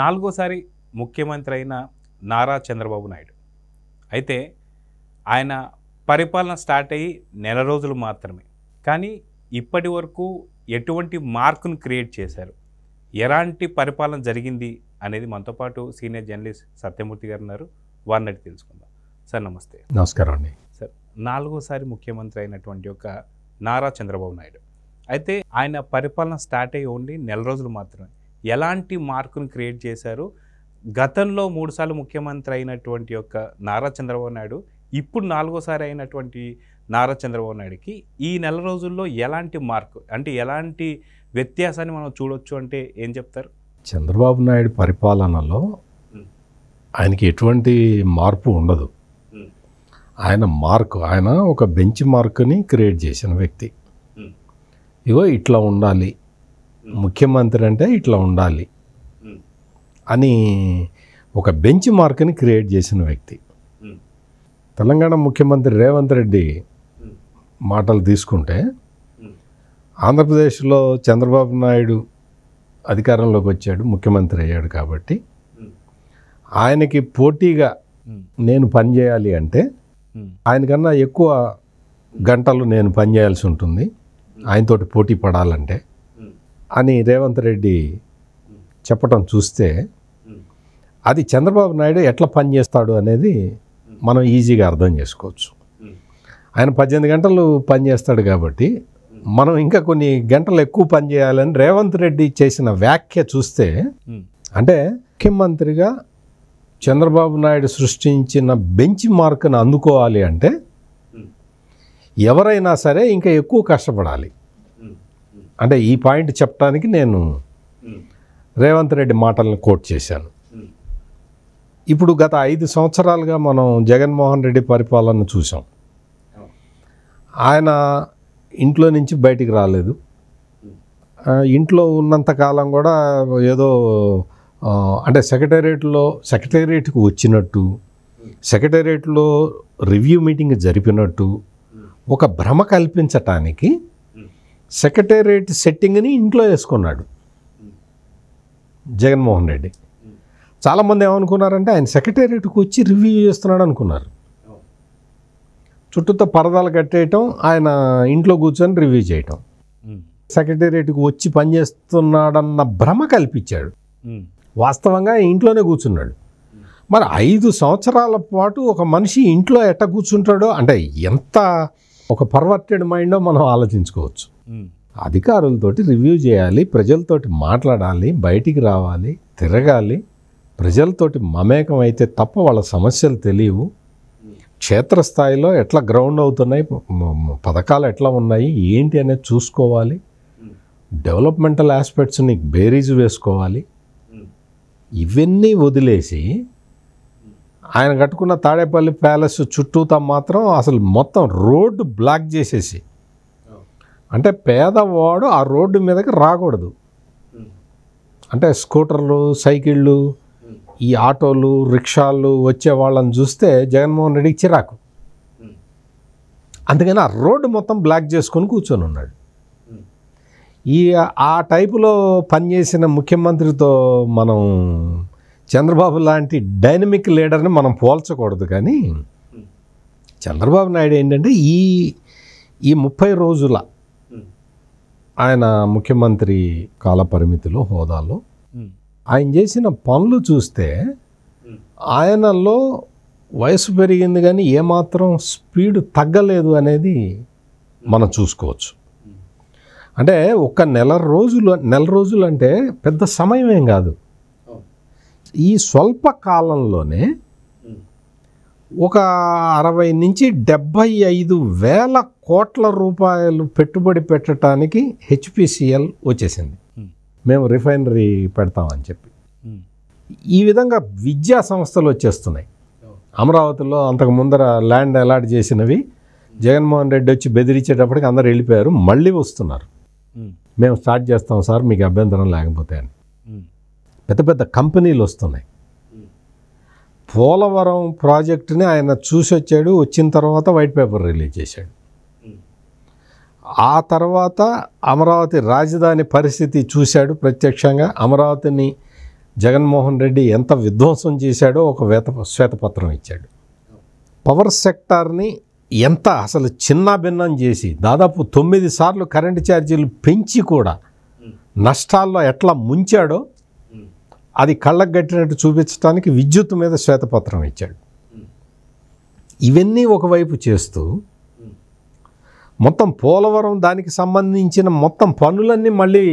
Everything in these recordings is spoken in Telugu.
నాలుగోసారి ముఖ్యమంత్రి అయిన నారా చంద్రబాబు నాయుడు అయితే ఆయన పరిపాలన స్టార్ట్ అయ్యి నెల రోజులు మాత్రమే కానీ ఇప్పటి వరకు ఎటువంటి మార్కును క్రియేట్ చేశారు ఎలాంటి పరిపాలన జరిగింది అనేది మనతో పాటు సీనియర్ జర్నలిస్ట్ సత్యమూర్తి గారు ఉన్నారు వారిని తెలుసుకుందాం సార్ నమస్తే నమస్కారం అండి సార్ నాలుగోసారి ముఖ్యమంత్రి అయినటువంటి ఒక నారా చంద్రబాబు నాయుడు అయితే ఆయన పరిపాలన స్టార్ట్ అయ్యి ఓన్లీ నెల రోజులు మాత్రమే ఎలాంటి మార్కును క్రియేట్ చేశారు గతంలో మూడుసార్లు ముఖ్యమంత్రి అయినటువంటి యొక్క నారా చంద్రబాబు నాయుడు ఇప్పుడు నాలుగోసారి అయినటువంటి నారా చంద్రబాబు నాయుడుకి ఈ నెల రోజుల్లో ఎలాంటి మార్క్ అంటే ఎలాంటి వ్యత్యాసాన్ని మనం చూడొచ్చు అంటే ఏం చెప్తారు చంద్రబాబు నాయుడు పరిపాలనలో ఆయనకి ఎటువంటి మార్పు ఉండదు ఆయన మార్క్ ఆయన ఒక బెంచ్ మార్క్ని క్రియేట్ చేసిన వ్యక్తి ఇగో ఇట్లా ఉండాలి ముఖ్యమంత్రి అంటే ఇట్లా ఉండాలి అని ఒక బెంచ్ మార్క్ని క్రియేట్ చేసిన వ్యక్తి తెలంగాణ ముఖ్యమంత్రి రేవంత్ రెడ్డి మాటలు తీసుకుంటే ఆంధ్రప్రదేశ్లో చంద్రబాబు నాయుడు అధికారంలోకి వచ్చాడు ముఖ్యమంత్రి అయ్యాడు కాబట్టి ఆయనకి పోటీగా నేను పనిచేయాలి అంటే ఆయనకన్నా ఎక్కువ గంటలు నేను పనిచేయాల్సి ఉంటుంది ఆయనతోటి పోటీ పడాలంటే అని రేవంత్ రెడ్డి చెప్పటం చూస్తే అది చంద్రబాబు నాయుడు ఎట్లా పనిచేస్తాడు అనేది మనం ఈజీగా అర్థం చేసుకోవచ్చు ఆయన పద్దెనిమిది గంటలు పనిచేస్తాడు కాబట్టి మనం ఇంకా కొన్ని గంటలు ఎక్కువ పనిచేయాలని రేవంత్ రెడ్డి చేసిన వ్యాఖ్య చూస్తే అంటే ముఖ్యమంత్రిగా చంద్రబాబు నాయుడు సృష్టించిన బెంచ్ మార్క్ను అందుకోవాలి అంటే ఎవరైనా సరే ఇంకా ఎక్కువ కష్టపడాలి అంటే ఈ పాయింట్ చెప్పడానికి నేను రేవంత్ రెడ్డి మాటలను కోట్ చేశాను ఇప్పుడు గత ఐదు సంవత్సరాలుగా మనం జగన్మోహన్ రెడ్డి పరిపాలన చూసాం ఆయన ఇంట్లో నుంచి బయటికి రాలేదు ఇంట్లో ఉన్నంతకాలం కూడా ఏదో అంటే సెక్రటేరియట్లో సెక్రటేరియట్కి వచ్చినట్టు సెక్రటేరియట్లో రివ్యూ మీటింగ్ జరిపినట్టు ఒక భ్రమ కల్పించటానికి సెక్రటేరియట్ సెట్టింగ్ని ఇంట్లో వేసుకున్నాడు జగన్మోహన్ రెడ్డి చాలామంది ఏమనుకున్నారంటే ఆయన సెక్రటేరియట్కి వచ్చి రివ్యూ చేస్తున్నాడు అనుకున్నారు చుట్టూతో పరదాలు కట్టేయటం ఆయన ఇంట్లో కూర్చొని రివ్యూ చేయటం సెక్రటేరియట్కి వచ్చి పనిచేస్తున్నాడన్న భ్రమ కల్పించాడు వాస్తవంగా ఇంట్లోనే కూర్చున్నాడు మరి ఐదు సంవత్సరాల పాటు ఒక మనిషి ఇంట్లో ఎట్ట కూర్చుంటాడో అంటే ఎంత ఒక పర్వర్టెడ్ మైండో మనం ఆలోచించుకోవచ్చు అధికారులతోటి రివ్యూ చేయాలి ప్రజలతోటి మాట్లాడాలి బయటికి రావాలి తిరగాలి ప్రజలతోటి మమేకం అయితే తప్ప వాళ్ళ సమస్యలు తెలియవు క్షేత్రస్థాయిలో ఎట్లా గ్రౌండ్ అవుతున్నాయి పథకాలు ఎట్లా ఉన్నాయి ఏంటి అనేది చూసుకోవాలి డెవలప్మెంటల్ ఆస్పెక్ట్స్ని బేరీజ్ వేసుకోవాలి ఇవన్నీ వదిలేసి ఆయన కట్టుకున్న తాడేపల్లి ప్యాలెస్ చుట్టూతా మాత్రం అసలు మొత్తం రోడ్డు బ్లాక్ చేసేసి అంటే పేదవాడు ఆ రోడ్డు మీదకి రాకూడదు అంటే స్కూటర్లు సైకిళ్ళు ఈ ఆటోలు రిక్షాలు వచ్చే వాళ్ళని చూస్తే జగన్మోహన్ రెడ్డికి చిరాకు అందుకని ఆ రోడ్డు మొత్తం బ్లాక్ చేసుకొని కూర్చొని ఉన్నాడు ఈ ఆ టైపులో పనిచేసిన ముఖ్యమంత్రితో మనం చంద్రబాబు లాంటి డైనమిక్ లీడర్ని మనం పోల్చకూడదు కానీ చంద్రబాబు నాయుడు ఏంటంటే ఈ ఈ ముప్పై రోజుల ఆయన ముఖ్యమంత్రి కాల హోదాలో ఆయన చేసిన పనులు చూస్తే ఆయనలో వయసు పెరిగింది కానీ ఏమాత్రం స్పీడ్ తగ్గలేదు అనేది మనం చూసుకోవచ్చు అంటే ఒక నెల రోజులు నెల రోజులు అంటే పెద్ద సమయం ఏం కాదు ఈ స్వల్ప కాలంలోనే ఒక అరవై నుంచి డెబ్భై ఐదు వేల కోట్ల రూపాయలు పెట్టుబడి పెట్టడానికి హెచ్పిసిఎల్ వచ్చేసింది మేము రిఫైనరీ పెడతామని చెప్పి ఈ విధంగా విద్యా సంస్థలు వచ్చేస్తున్నాయి అమరావతిలో అంతకు ముందర ల్యాండ్ అలాట్ చేసినవి జగన్మోహన్ రెడ్డి వచ్చి బెదిరించేటప్పటికి అందరు వెళ్ళిపోయారు మళ్ళీ వస్తున్నారు మేము స్టార్ట్ చేస్తాం సార్ మీకు అభ్యంతరం లేకపోతే అని పెద్ద పెద్ద కంపెనీలు వస్తున్నాయి పోలవరం ప్రాజెక్టుని ఆయన చూసి వచ్చాడు వచ్చిన తర్వాత వైట్ పేపర్ రిలీజ్ చేశాడు ఆ తర్వాత అమరావతి రాజధాని పరిస్థితి చూశాడు ప్రత్యక్షంగా అమరావతిని జగన్మోహన్ రెడ్డి ఎంత విధ్వంసం చేశాడో ఒక వేత శ్వేతపత్రం ఇచ్చాడు పవర్ సెక్టార్ని ఎంత అసలు చిన్న భిన్నం చేసి దాదాపు తొమ్మిది సార్లు కరెంటు ఛార్జీలు పెంచి కూడా నష్టాల్లో ఎట్లా ముంచాడో అది కళ్ళకు కట్టినట్టు చూపించడానికి విద్యుత్ మీద శ్వేతపత్రం ఇచ్చాడు ఇవన్నీ ఒకవైపు చేస్తూ మొత్తం పోలవరం దానికి సంబంధించిన మొత్తం పనులన్నీ మళ్ళీ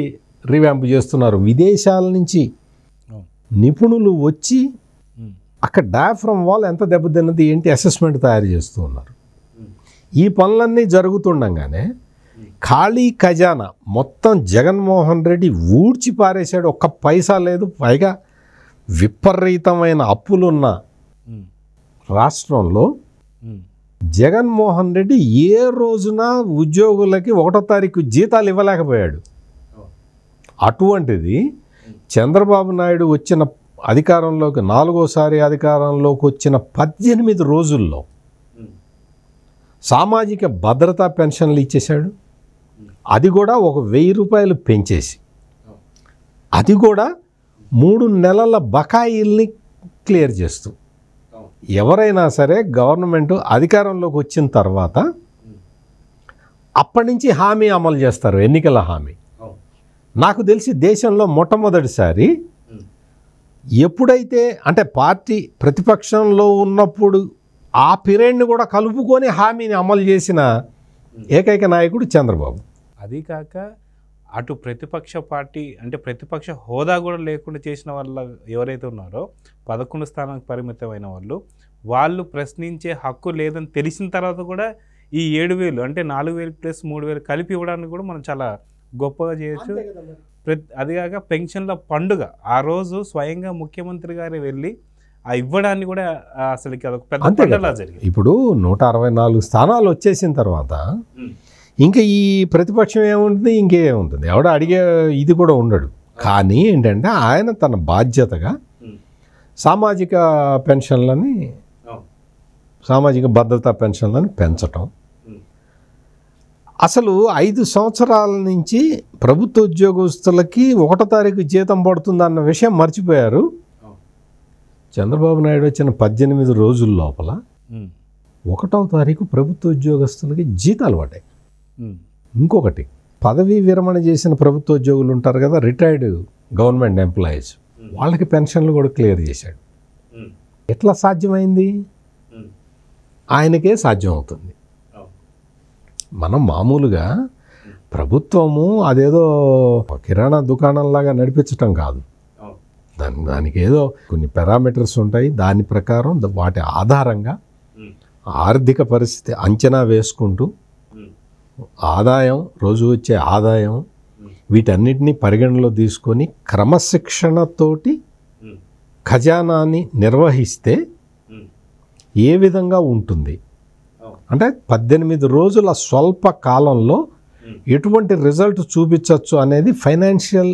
రివ్యాంపు చేస్తున్నారు విదేశాల నుంచి నిపుణులు వచ్చి అక్కడ డాఫ్రమ్ వాల్ ఎంత దెబ్బతిన్నది ఏంటి అసెస్మెంట్ తయారు చేస్తూ ఉన్నారు ఈ పనులన్నీ జరుగుతుండగానే ఖాళీ ఖజానా మొత్తం జగన్మోహన్ రెడ్డి ఊడ్చి పారేశాడు ఒక్క పైసా లేదు పైగా విపరీతమైన అప్పులున్న రాష్ట్రంలో జగన్మోహన్ రెడ్డి ఏ రోజున ఉద్యోగులకి ఒకటో తారీఖు జీతాలు ఇవ్వలేకపోయాడు అటువంటిది చంద్రబాబు నాయుడు వచ్చిన అధికారంలోకి నాలుగోసారి అధికారంలోకి వచ్చిన పద్దెనిమిది రోజుల్లో సామాజిక భద్రతా పెన్షన్లు ఇచ్చేశాడు అది కూడా ఒక వెయ్యి రూపాయలు పెంచేసి అది కూడా మూడు నెలల బకాయిల్ని క్లియర్ చేస్తూ ఎవరైనా సరే గవర్నమెంట్ అధికారంలోకి వచ్చిన తర్వాత అప్పటి నుంచి హామీ అమలు చేస్తారు ఎన్నికల హామీ నాకు తెలిసి దేశంలో మొట్టమొదటిసారి ఎప్పుడైతే అంటే పార్టీ ప్రతిపక్షంలో ఉన్నప్పుడు ఆ పిరియడ్ని కూడా కలుపుకొని హామీని అమలు చేసిన ఏకైక నాయకుడు చంద్రబాబు అది కాక అటు ప్రతిపక్ష పార్టీ అంటే ప్రతిపక్ష హోదా కూడా లేకుండా చేసిన వాళ్ళ ఎవరైతే ఉన్నారో పదకొండు స్థానానికి పరిమితమైన వాళ్ళు వాళ్ళు ప్రశ్నించే హక్కు లేదని తెలిసిన తర్వాత కూడా ఈ ఏడు వేలు అంటే నాలుగు వేలు ప్లస్ మూడు వేలు కలిపి ఇవ్వడానికి కూడా మనం చాలా గొప్పగా చేయొచ్చు ప్రతి కాక పెన్షన్ల పండుగ ఆ రోజు స్వయంగా ముఖ్యమంత్రి గారి వెళ్ళి ఆ ఇవ్వడాన్ని కూడా అసలుకి పెద్ద జరిగింది ఇప్పుడు నూట అరవై నాలుగు స్థానాలు వచ్చేసిన తర్వాత ఇంకా ఈ ప్రతిపక్షం ఏముంటుంది ఇంకేముంటుంది ఎవడ అడిగే ఇది కూడా ఉండడు కానీ ఏంటంటే ఆయన తన బాధ్యతగా సామాజిక పెన్షన్లని సామాజిక భద్రతా పెన్షన్లను పెంచటం అసలు ఐదు సంవత్సరాల నుంచి ప్రభుత్వ ఉద్యోగస్తులకి ఒకటో తారీఖు జీతం పడుతుందన్న విషయం మర్చిపోయారు చంద్రబాబు నాయుడు వచ్చిన పద్దెనిమిది రోజుల లోపల ఒకటో తారీఖు ప్రభుత్వ ఉద్యోగస్తులకి జీతాలు పడ్డాయి ఇంకొకటి పదవీ విరమణ చేసిన ప్రభుత్వ ఉద్యోగులు ఉంటారు కదా రిటైర్డ్ గవర్నమెంట్ ఎంప్లాయీస్ వాళ్ళకి పెన్షన్లు కూడా క్లియర్ చేశాడు ఎట్లా సాధ్యమైంది ఆయనకే సాధ్యం అవుతుంది మనం మామూలుగా ప్రభుత్వము అదేదో కిరాణా దుకాణంలాగా నడిపించటం కాదు దాని దానికి ఏదో కొన్ని పారామీటర్స్ ఉంటాయి దాని ప్రకారం వాటి ఆధారంగా ఆర్థిక పరిస్థితి అంచనా వేసుకుంటూ ఆదాయం రోజు వచ్చే ఆదాయం వీటన్నిటిని పరిగణలో తీసుకొని క్రమశిక్షణతోటి ఖజానాన్ని నిర్వహిస్తే ఏ విధంగా ఉంటుంది అంటే పద్దెనిమిది రోజుల స్వల్ప కాలంలో ఎటువంటి రిజల్ట్ చూపించవచ్చు అనేది ఫైనాన్షియల్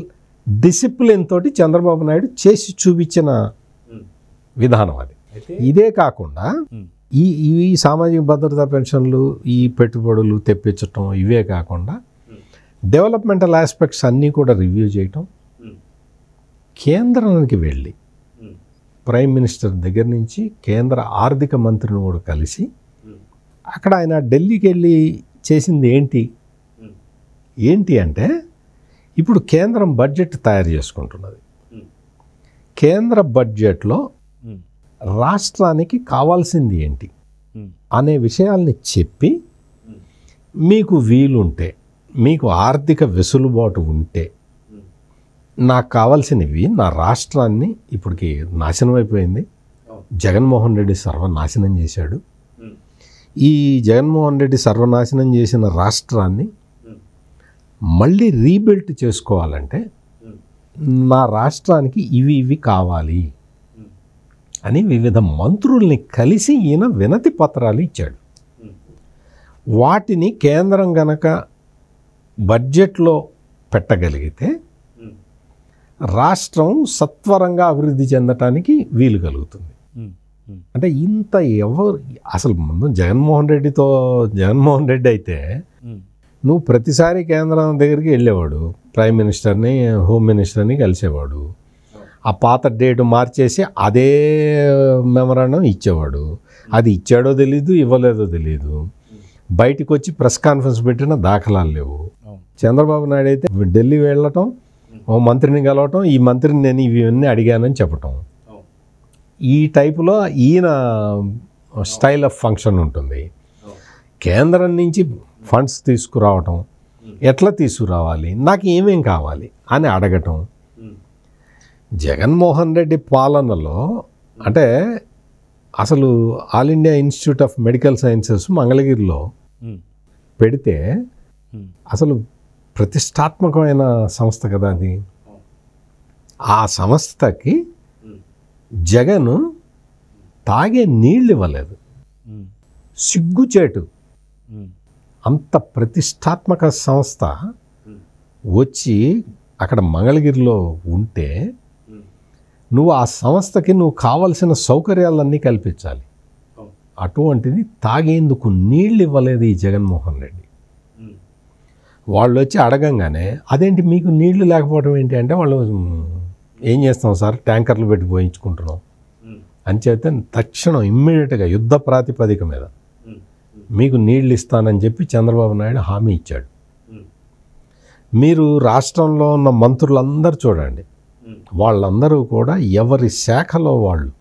డిసిప్లిన్ తోటి చంద్రబాబు నాయుడు చేసి చూపించిన విధానం అది ఇదే కాకుండా ఈ ఇవి సామాజిక భద్రత పెన్షన్లు ఈ పెట్టుబడులు తెప్పించటం ఇవే కాకుండా డెవలప్మెంటల్ ఆస్పెక్ట్స్ అన్నీ కూడా రివ్యూ చేయటం కేంద్రానికి వెళ్ళి ప్రైమ్ మినిస్టర్ దగ్గర నుంచి కేంద్ర ఆర్థిక మంత్రిని కూడా కలిసి అక్కడ ఆయన ఢిల్లీకి వెళ్ళి చేసింది ఏంటి ఏంటి అంటే ఇప్పుడు కేంద్రం బడ్జెట్ తయారు చేసుకుంటున్నది కేంద్ర బడ్జెట్లో రాష్ట్రానికి కావాల్సింది ఏంటి అనే విషయాల్ని చెప్పి మీకు వీలుంటే మీకు ఆర్థిక వెసులుబాటు ఉంటే నాకు కావాల్సినవి నా రాష్ట్రాన్ని ఇప్పటికి నాశనం అయిపోయింది జగన్మోహన్ రెడ్డి సర్వనాశనం చేశాడు ఈ జగన్మోహన్ రెడ్డి సర్వనాశనం చేసిన రాష్ట్రాన్ని మళ్ళీ రీబిల్ట్ చేసుకోవాలంటే నా రాష్ట్రానికి ఇవి ఇవి కావాలి అని వివిధ మంత్రుల్ని కలిసి ఈయన వినతి పత్రాలు ఇచ్చాడు వాటిని కేంద్రం గనక బడ్జెట్లో పెట్టగలిగితే రాష్ట్రం సత్వరంగా అభివృద్ధి చెందటానికి వీలు కలుగుతుంది అంటే ఇంత ఎవరు అసలు ముందు జగన్మోహన్ రెడ్డితో జగన్మోహన్ రెడ్డి అయితే నువ్వు ప్రతిసారి కేంద్రం దగ్గరికి వెళ్ళేవాడు ప్రైమ్ మినిస్టర్ని హోమ్ మినిస్టర్ని కలిసేవాడు ఆ పాత డేట్ మార్చేసి అదే మెమరాండం ఇచ్చేవాడు అది ఇచ్చాడో తెలీదు ఇవ్వలేదో తెలీదు బయటకు వచ్చి ప్రెస్ కాన్ఫరెన్స్ పెట్టిన దాఖలాలు లేవు చంద్రబాబు నాయుడు అయితే ఢిల్లీ వెళ్ళటం ఓ మంత్రిని కలవటం ఈ మంత్రిని నేను ఇవన్నీ అడిగానని చెప్పటం ఈ టైపులో ఈయన స్టైల్ ఆఫ్ ఫంక్షన్ ఉంటుంది కేంద్రం నుంచి ఫండ్స్ తీసుకురావటం ఎట్లా తీసుకురావాలి నాకు ఏమేం కావాలి అని అడగటం జగన్మోహన్ రెడ్డి పాలనలో అంటే అసలు all India institute of medical sciences మంగళగిరిలో పెడితే అసలు ప్రతిష్టాత్మకమైన సంస్థ కదా అది ఆ సంస్థకి జగన్ తాగే నీళ్ళు ఇవ్వలేదు సిగ్గుచేటు అంత ప్రతిష్టాత్మక సంస్థ వచ్చి అక్కడ మంగళగిరిలో ఉంటే నువ్వు ఆ సంస్థకి నువ్వు కావలసిన సౌకర్యాలన్నీ కల్పించాలి అటువంటిది తాగేందుకు నీళ్ళు ఇవ్వలేదు ఈ జగన్మోహన్ రెడ్డి వాళ్ళు వచ్చి అడగంగానే అదేంటి మీకు నీళ్లు లేకపోవడం ఏంటి అంటే వాళ్ళు ఏం చేస్తాం సార్ ట్యాంకర్లు పెట్టి పోయించుకుంటున్నాం అని చెప్తే తక్షణం ఇమ్మీడియట్గా యుద్ధ ప్రాతిపదిక మీద మీకు నీళ్ళు ఇస్తానని చెప్పి చంద్రబాబు నాయుడు హామీ ఇచ్చాడు మీరు రాష్ట్రంలో ఉన్న మంత్రులందరూ చూడండి వాళ్ళందరూ కూడా ఎవరి శాఖలో వాళ్ళు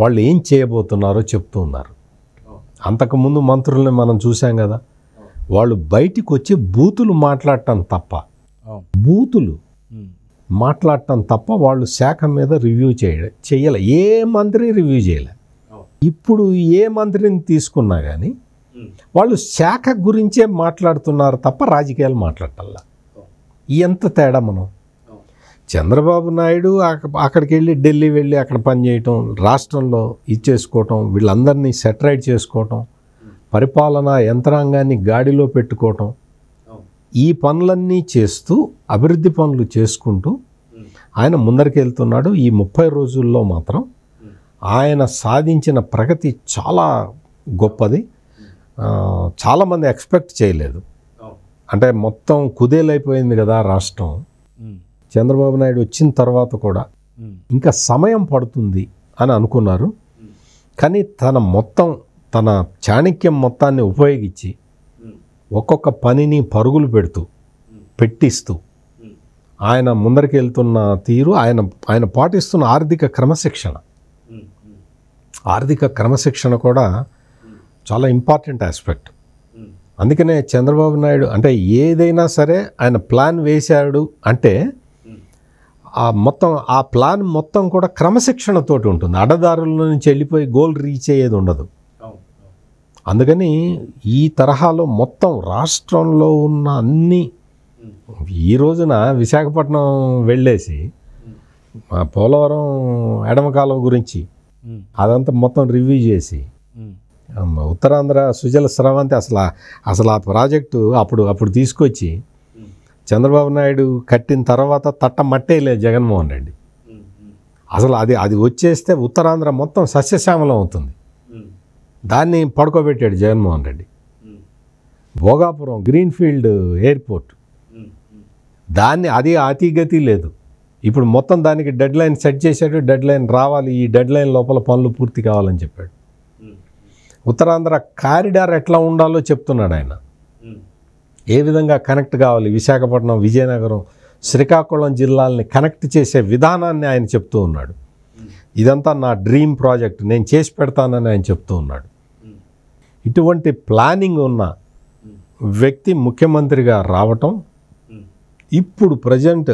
వాళ్ళు ఏం చేయబోతున్నారో చెప్తూ ఉన్నారు అంతకుముందు మంత్రుల్ని మనం చూసాం కదా వాళ్ళు బయటికి వచ్చి బూతులు మాట్లాడటం తప్ప బూతులు మాట్లాడటం తప్ప వాళ్ళు శాఖ మీద రివ్యూ చేయ చేయలే ఏ మంత్రి రివ్యూ చేయలే ఇప్పుడు ఏ మంత్రిని తీసుకున్నా కానీ వాళ్ళు శాఖ గురించే మాట్లాడుతున్నారు తప్ప రాజకీయాలు మాట్లాడటంలా ఎంత తేడా మనం చంద్రబాబు నాయుడు అక్కడికి వెళ్ళి ఢిల్లీ వెళ్ళి అక్కడ పనిచేయటం రాష్ట్రంలో ఇచ్చేసుకోవటం వీళ్ళందరినీ సెటరైట్ చేసుకోవటం పరిపాలనా యంత్రాంగాన్ని గాడిలో పెట్టుకోవటం ఈ పనులన్నీ చేస్తూ అభివృద్ధి పనులు చేసుకుంటూ ఆయన ముందరికెళ్తున్నాడు ఈ ముప్పై రోజుల్లో మాత్రం ఆయన సాధించిన ప్రగతి చాలా గొప్పది చాలామంది ఎక్స్పెక్ట్ చేయలేదు అంటే మొత్తం కుదేలైపోయింది కదా రాష్ట్రం చంద్రబాబు నాయుడు వచ్చిన తర్వాత కూడా ఇంకా సమయం పడుతుంది అని అనుకున్నారు కానీ తన మొత్తం తన చాణక్యం మొత్తాన్ని ఉపయోగించి ఒక్కొక్క పనిని పరుగులు పెడుతూ పెట్టిస్తూ ఆయన ముందరికి వెళ్తున్న తీరు ఆయన ఆయన పాటిస్తున్న ఆర్థిక క్రమశిక్షణ ఆర్థిక క్రమశిక్షణ కూడా చాలా ఇంపార్టెంట్ ఆస్పెక్ట్ అందుకనే చంద్రబాబు నాయుడు అంటే ఏదైనా సరే ఆయన ప్లాన్ వేశాడు అంటే ఆ మొత్తం ఆ ప్లాన్ మొత్తం కూడా క్రమశిక్షణతోటి ఉంటుంది అడదారుల నుంచి వెళ్ళిపోయి గోల్ రీచ్ అయ్యేది ఉండదు అందుకని ఈ తరహాలో మొత్తం రాష్ట్రంలో ఉన్న అన్ని ఈ రోజున విశాఖపట్నం వెళ్ళేసి మా పోలవరం ఎడమకాలం గురించి అదంతా మొత్తం రివ్యూ చేసి ఉత్తరాంధ్ర సుజల స్రవంతి అసలు అసలు ఆ ప్రాజెక్టు అప్పుడు అప్పుడు తీసుకొచ్చి చంద్రబాబు నాయుడు కట్టిన తర్వాత తట్ట మట్టే లేదు జగన్మోహన్ రెడ్డి అసలు అది అది వచ్చేస్తే ఉత్తరాంధ్ర మొత్తం సస్యశ్యామలం అవుతుంది దాన్ని పడుకోబెట్టాడు జగన్మోహన్ రెడ్డి భోగాపురం గ్రీన్ఫీల్డ్ ఎయిర్పోర్ట్ దాన్ని అది అతిగతి లేదు ఇప్పుడు మొత్తం దానికి డెడ్ లైన్ సెట్ చేశాడు డెడ్ లైన్ రావాలి ఈ డెడ్ లైన్ లోపల పనులు పూర్తి కావాలని చెప్పాడు ఉత్తరాంధ్ర కారిడార్ ఎట్లా ఉండాలో చెప్తున్నాడు ఆయన ఏ విధంగా కనెక్ట్ కావాలి విశాఖపట్నం విజయనగరం శ్రీకాకుళం జిల్లాల్ని కనెక్ట్ చేసే విధానాన్ని ఆయన చెప్తూ ఉన్నాడు ఇదంతా నా డ్రీమ్ ప్రాజెక్ట్ నేను చేసి పెడతానని ఆయన చెప్తూ ఉన్నాడు ఇటువంటి ప్లానింగ్ ఉన్న వ్యక్తి ముఖ్యమంత్రిగా రావటం ఇప్పుడు ప్రజెంట్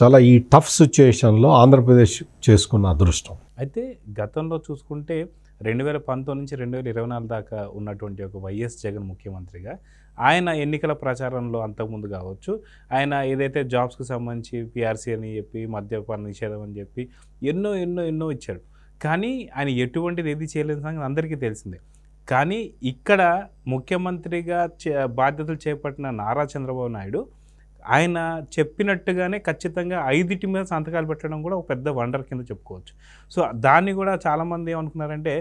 చాలా ఈ టఫ్ సిచ్యుయేషన్లో ఆంధ్రప్రదేశ్ చేసుకున్న అదృష్టం అయితే గతంలో చూసుకుంటే రెండు వేల పంతొమ్మిది నుంచి రెండు వేల ఇరవై నాలుగు దాకా ఉన్నటువంటి ఒక వైఎస్ జగన్ ముఖ్యమంత్రిగా ఆయన ఎన్నికల ప్రచారంలో అంతకుముందు కావచ్చు ఆయన ఏదైతే జాబ్స్కి సంబంధించి పిఆర్సీ అని చెప్పి మద్యపాన నిషేధం అని చెప్పి ఎన్నో ఎన్నో ఎన్నో ఇచ్చాడు కానీ ఆయన ఎటువంటిది ఏది చేయలేని సంగతి అందరికీ తెలిసిందే కానీ ఇక్కడ ముఖ్యమంత్రిగా బాధ్యతలు చేపట్టిన నారా చంద్రబాబు నాయుడు ఆయన చెప్పినట్టుగానే ఖచ్చితంగా ఐదుటి మీద సంతకాలు పెట్టడం కూడా ఒక పెద్ద వండర్ కింద చెప్పుకోవచ్చు సో దాన్ని కూడా చాలామంది ఏమనుకున్నారంటే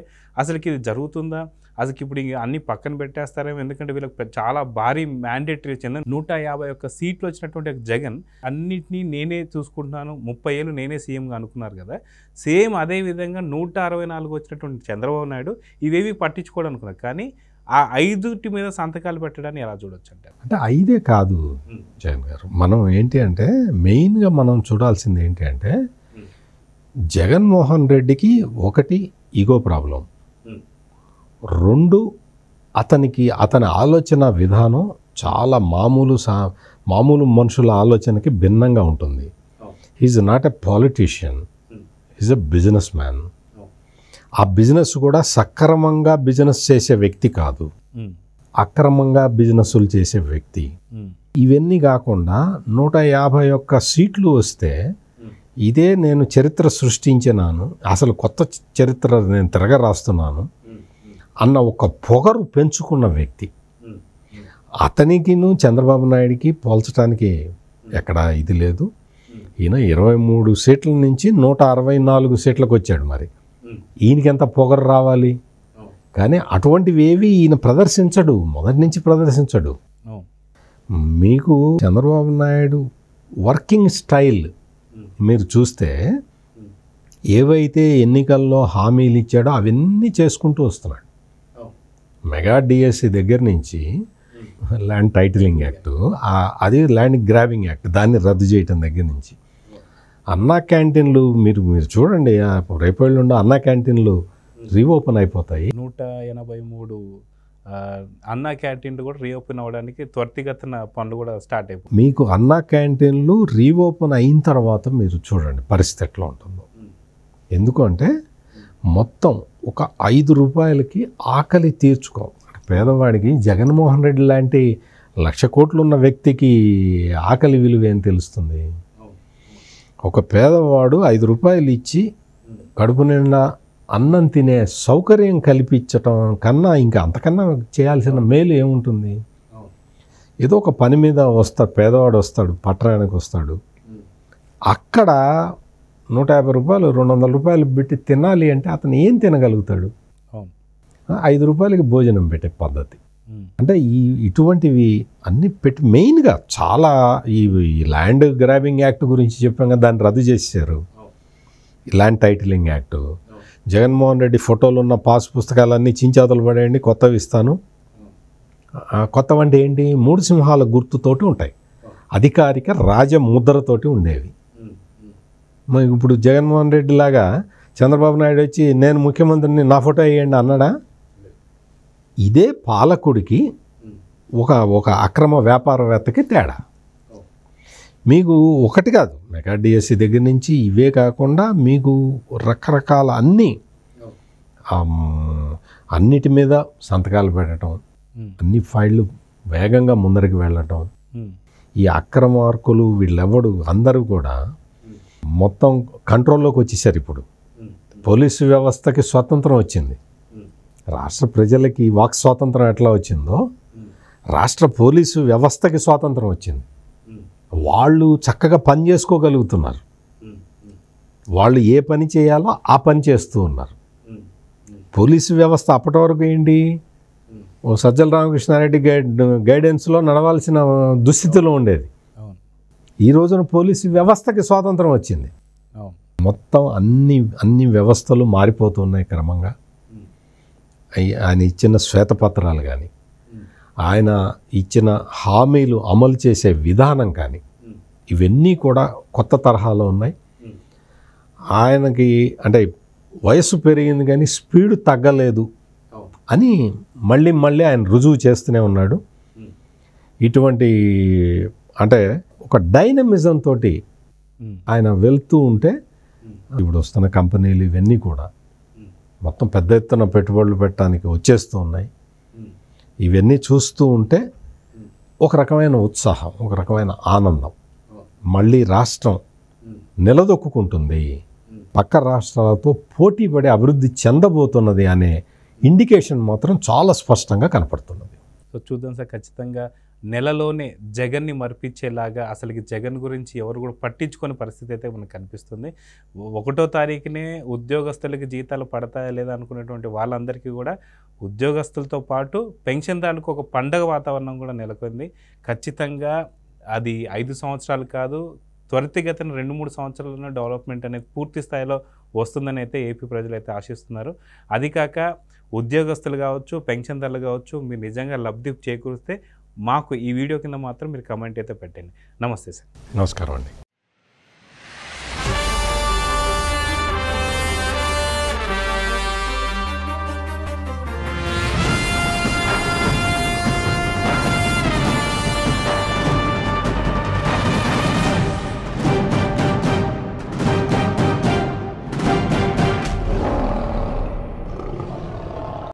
అసలుకి ఇది జరుగుతుందా అసలు ఇప్పుడు అన్ని పక్కన పెట్టేస్తారేమో ఎందుకంటే వీళ్ళకి చాలా భారీ మ్యాండేటరీ చెందిన నూట యాభై ఒక్క సీట్లు వచ్చినటువంటి జగన్ అన్నిటినీ నేనే చూసుకుంటున్నాను ముప్పై ఏళ్ళు నేనే సీఎంగా అనుకున్నారు కదా సేమ్ అదే విధంగా నూట అరవై నాలుగు వచ్చినటువంటి చంద్రబాబు నాయుడు ఇవేవి పట్టించుకోవడం అనుకున్నారు కానీ ఆ ఐదుటి మీద సంతకాలు పెట్టడాన్ని ఎలా చూడొచ్చు అంటే అంటే ఐదే కాదు జగన్ గారు మనం ఏంటి అంటే మెయిన్గా మనం చూడాల్సింది ఏంటి అంటే జగన్మోహన్ రెడ్డికి ఒకటి ఈగో ప్రాబ్లం రెండు అతనికి అతని ఆలోచన విధానం చాలా మామూలు సా మామూలు మనుషుల ఆలోచనకి భిన్నంగా ఉంటుంది he's not a politician he's a businessman ఆ బిజినెస్ కూడా సక్రమంగా బిజినెస్ చేసే వ్యక్తి కాదు అక్రమంగా బిజినెస్లు చేసే వ్యక్తి ఇవన్నీ కాకుండా నూట యాభై ఒక్క సీట్లు వస్తే ఇదే నేను చరిత్ర సృష్టించినాను అసలు కొత్త చరిత్ర నేను తిరగ రాస్తున్నాను అన్న ఒక పొగరు పెంచుకున్న వ్యక్తి అతనికిను చంద్రబాబు నాయుడికి పోల్చడానికి ఎక్కడ ఇది లేదు ఈయన ఇరవై మూడు సీట్ల నుంచి నూట అరవై నాలుగు సీట్లకు వచ్చాడు మరి ఈయనకి ఎంత పొగరు రావాలి కానీ అటువంటివేవి ఈయన ప్రదర్శించడు మొదటి నుంచి ప్రదర్శించడు మీకు చంద్రబాబు నాయుడు వర్కింగ్ స్టైల్ మీరు చూస్తే ఏవైతే ఎన్నికల్లో హామీలు ఇచ్చాడో అవన్నీ చేసుకుంటూ వస్తున్నాడు మెగా డిఎస్సి దగ్గర నుంచి ల్యాండ్ టైటిలింగ్ యాక్ట్ అది ల్యాండ్ గ్రాబింగ్ యాక్ట్ దాన్ని రద్దు చేయటం దగ్గర నుంచి అన్నా క్యాంటీన్లు మీరు మీరు చూడండి రేపు నుండి అన్నా క్యాంటీన్లు రీఓపెన్ అయిపోతాయి నూట ఎనభై మూడు అన్నా క్యాంటీన్లు కూడా రీఓపెన్ అవ్వడానికి త్వరితగతిన పనులు కూడా స్టార్ట్ అయిపోయి మీకు అన్నా క్యాంటీన్లు రీఓపెన్ అయిన తర్వాత మీరు చూడండి పరిస్థితి ఎట్లా ఉంటుందో ఎందుకంటే మొత్తం ఒక ఐదు రూపాయలకి ఆకలి తీర్చుకో పేదవాడికి జగన్మోహన్ రెడ్డి లాంటి లక్ష కోట్లు ఉన్న వ్యక్తికి ఆకలి విలువ ఏం తెలుస్తుంది ఒక పేదవాడు ఐదు రూపాయలు ఇచ్చి కడుపు నిండా అన్నం తినే సౌకర్యం కల్పించటం కన్నా ఇంకా అంతకన్నా చేయాల్సిన మేలు ఏముంటుంది ఏదో ఒక పని మీద వస్తాడు పేదవాడు వస్తాడు పట్టణానికి వస్తాడు అక్కడ నూట యాభై రూపాయలు రెండు వందల రూపాయలు పెట్టి తినాలి అంటే అతను ఏం తినగలుగుతాడు ఐదు రూపాయలకి భోజనం పెట్టే పద్ధతి Hmm. అంటే ఈ ఇటువంటివి అన్ని పెట్టి మెయిన్గా చాలా ఈ ల్యాండ్ గ్రాబింగ్ యాక్ట్ గురించి చెప్పాం కదా దాన్ని రద్దు చేశారు hmm. Land titling act Jaganmohan Reddy ఫోటోలు ఉన్న పాస్ పుస్తకాలన్నీ చించాతలు పడేయండి కొత్తవి ఇస్తాను కొత్తవి అంటే ఏంటి మూడు సింహాల గుర్తుతోటి ఉంటాయి hmm. అధికారిక రాజముద్రతోటి ఉండేవి ఇప్పుడు జగన్మోహన్ రెడ్డి లాగా చంద్రబాబు నాయుడు వచ్చి నేను ముఖ్యమంత్రిని నా ఫోటో వేయండి అన్నాడా ఇదే పాలకుడికి ఒక ఒక అక్రమ వ్యాపారవేత్తకి తేడా మీకు ఒకటి కాదు మెగా డిఎస్సి దగ్గర నుంచి ఇవే కాకుండా మీకు రకరకాల అన్నీ అన్నిటి మీద సంతకాలు పెట్టడం అన్ని ఫైళ్ళు వేగంగా ముందరికి వెళ్ళటం ఈ అక్రమార్కులు వీళ్ళెవడు అందరూ కూడా మొత్తం కంట్రోల్లోకి వచ్చేసారు ఇప్పుడు పోలీసు వ్యవస్థకి స్వతంత్రం వచ్చింది రాష్ట్ర ప్రజలకి వాక్ స్వాతంత్రం ఎట్లా వచ్చిందో రాష్ట్ర పోలీసు వ్యవస్థకి స్వాతంత్రం వచ్చింది వాళ్ళు చక్కగా పని చేసుకోగలుగుతున్నారు వాళ్ళు ఏ పని చేయాలో ఆ పని చేస్తూ ఉన్నారు పోలీసు వ్యవస్థ అప్పటి వరకు ఏంటి ఓ సజ్జల రామకృష్ణారెడ్డి గైడ్ గైడెన్స్లో నడవాల్సిన దుస్థితిలో ఉండేది ఈ రోజున పోలీసు వ్యవస్థకి స్వాతంత్రం వచ్చింది మొత్తం అన్ని అన్ని వ్యవస్థలు మారిపోతున్నాయి క్రమంగా ఆయన ఇచ్చిన శ్వేతపత్రాలు కానీ ఆయన ఇచ్చిన హామీలు అమలు చేసే విధానం కానీ ఇవన్నీ కూడా కొత్త తరహాలో ఉన్నాయి ఆయనకి అంటే వయసు పెరిగింది కానీ స్పీడ్ తగ్గలేదు అని మళ్ళీ మళ్ళీ ఆయన రుజువు చేస్తూనే ఉన్నాడు ఇటువంటి అంటే ఒక డైనమిజంతో ఆయన వెళ్తూ ఉంటే ఇప్పుడు వస్తున్న కంపెనీలు ఇవన్నీ కూడా మొత్తం పెద్ద ఎత్తున పెట్టుబడులు పెట్టడానికి వచ్చేస్తూ ఉన్నాయి ఇవన్నీ చూస్తూ ఉంటే ఒక రకమైన ఉత్సాహం ఒక రకమైన ఆనందం మళ్ళీ రాష్ట్రం నిలదొక్కుంటుంది పక్క రాష్ట్రాలతో పోటీ పడి అభివృద్ధి చెందబోతున్నది అనే ఇండికేషన్ మాత్రం చాలా స్పష్టంగా కనపడుతున్నది సో చూద్దాం సార్ ఖచ్చితంగా నెలలోనే జగన్ని మర్పించేలాగా అసలుకి జగన్ గురించి ఎవరు కూడా పట్టించుకునే పరిస్థితి అయితే మనకు కనిపిస్తుంది ఒకటో తారీఖునే ఉద్యోగస్తులకి జీతాలు పడతాయా లేదా అనుకునేటువంటి వాళ్ళందరికీ కూడా ఉద్యోగస్తులతో పాటు పెన్షన్దారులకు ఒక పండగ వాతావరణం కూడా నెలకొంది ఖచ్చితంగా అది ఐదు సంవత్సరాలు కాదు త్వరితగతిన రెండు మూడు సంవత్సరాలను డెవలప్మెంట్ అనేది పూర్తి స్థాయిలో వస్తుందని అయితే ఏపీ ప్రజలు అయితే ఆశిస్తున్నారు అది కాక ఉద్యోగస్తులు కావచ్చు పెన్షన్దారులు కావచ్చు మీరు నిజంగా లబ్ధి చేకూరిస్తే మాకు ఈ వీడియో కింద మాత్రం మీరు కమెంట్ అయితే పెట్టండి నమస్తే సార్ నమస్కారం అండి